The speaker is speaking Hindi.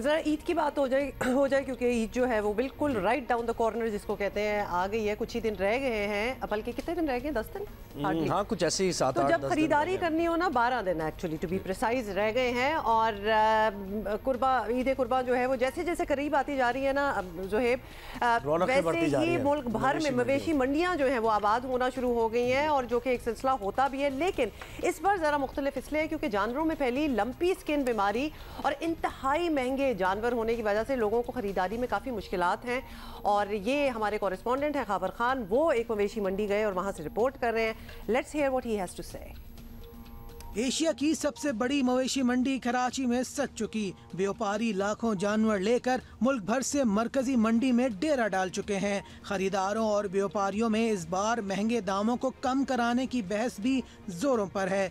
ज़रा ईद की बात हो जाए हो जाए क्योंकि ईद जो है वो बिल्कुल राइट डाउन द कॉर्नर जिसको कहते हैं आ गई है कुछ ही दिन रह गए हैं बल्कि कितने दिन रह गए दस दिन हम्म, हाँ कुछ ऐसे ही साथ तो जब खरीदारी करनी हो ना बारह दिन एक्चुअली टू बी प्रिसाइज रह गए हैं और कुर्बा ईद कुर्बा जो है वो जैसे जैसे करीब आती जा रही है ना जोहेब वैसे ही मुल्क भर में मवेशी मंडियाँ जो हैं वो आबाद होना शुरू हो गई हैं और जो कि एक सिलसिला होता भी है लेकिन इस बार ज़रा मुख्तलिफ इसलिए है क्योंकि जानवरों में फैली लंपी स्किन बीमारी और इंतहाई महंगी महंगे जानवर होने की वजह से लोगों को ख़रीदारी में काफ़ी मुश्किल हैं और ये हमारे कॉरेस्पॉन्डेंट हैं खाबर खान वो एक मवेशी मंडी गए और वहाँ से रिपोर्ट कर रहे हैं let's hear what he has to say Asia की सबसे बड़ी मवेशी मंडी कराची में सज चुकी व्यापारी लाखों जानवर लेकर मुल्क भर से मरकजी मंडी में डेरा डाल चुके हैं खरीदारों और व्यापारियों में इस बार महंगे दामों को कम कराने की बहस भी जोरों पर है